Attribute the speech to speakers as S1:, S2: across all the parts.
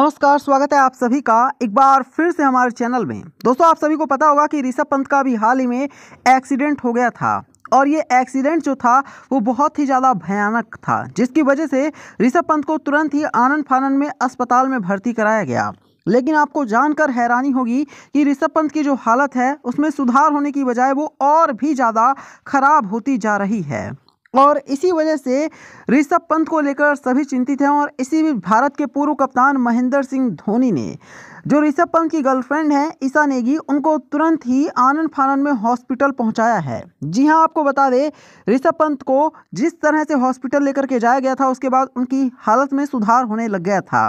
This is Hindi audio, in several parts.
S1: नमस्कार स्वागत है आप सभी का एक बार फिर से हमारे चैनल में दोस्तों आप सभी को पता होगा कि ऋषभ पंत का भी हाल ही में एक्सीडेंट हो गया था और ये एक्सीडेंट जो था वो बहुत ही ज़्यादा भयानक था जिसकी वजह से ऋषभ पंत को तुरंत ही आनंद फानंद में अस्पताल में भर्ती कराया गया लेकिन आपको जानकर हैरानी होगी कि ऋषभ पंत की जो हालत है उसमें सुधार होने की बजाय वो और भी ज़्यादा खराब होती जा रही है और इसी वजह से ऋषभ पंत को लेकर सभी चिंतित हैं और इसी बीच भारत के पूर्व कप्तान महेंद्र सिंह धोनी ने जो ऋषभ पंत की गर्लफ्रेंड है ईशा नेगी उनको तुरंत ही आनंद फानंद में हॉस्पिटल पहुंचाया है जी हां आपको बता दें ऋषभ पंत को जिस तरह से हॉस्पिटल लेकर के जाया गया था उसके बाद उनकी हालत में सुधार होने लग गया था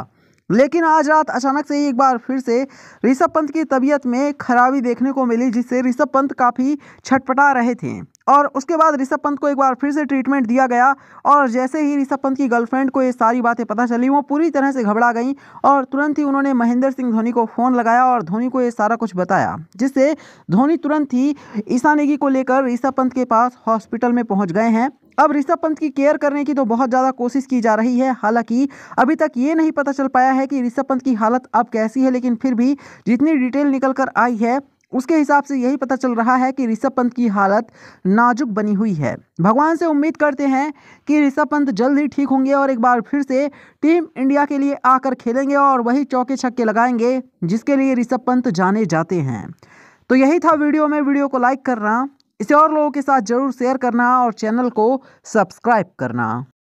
S1: लेकिन आज रात अचानक से ही एक बार फिर से ऋषभ पंत की तबीयत में खराबी देखने को मिली जिससे ऋषभ पंत काफ़ी छटपटा रहे थे और उसके बाद ऋषभ पंत को एक बार फिर से ट्रीटमेंट दिया गया और जैसे ही ऋषभ पंत की गर्लफ्रेंड को ये सारी बातें पता चली वो पूरी तरह से घबरा गई और तुरंत ही उन्होंने महेंद्र सिंह धोनी को फ़ोन लगाया और धोनी को ये सारा कुछ बताया जिससे धोनी तुरंत ही ईशा नेगी को लेकर ऋषभ पंत के पास हॉस्पिटल में पहुँच गए हैं अब ऋषभ पंत की केयर करने की तो बहुत ज़्यादा कोशिश की जा रही है हालांकि अभी तक ये नहीं पता चल पाया है कि ऋषभ पंत की हालत अब कैसी है लेकिन फिर भी जितनी डिटेल निकल कर आई है उसके हिसाब से यही पता चल रहा है कि ऋषभ पंत की हालत नाजुक बनी हुई है भगवान से उम्मीद करते हैं कि ऋषभ पंत जल्द ही ठीक होंगे और एक बार फिर से टीम इंडिया के लिए आकर खेलेंगे और वही चौके छक्के लगाएंगे जिसके लिए ऋषभ पंत जाने जाते हैं तो यही था वीडियो में वीडियो को लाइक करना इसे और लोगों के साथ जरूर शेयर करना और चैनल को सब्सक्राइब करना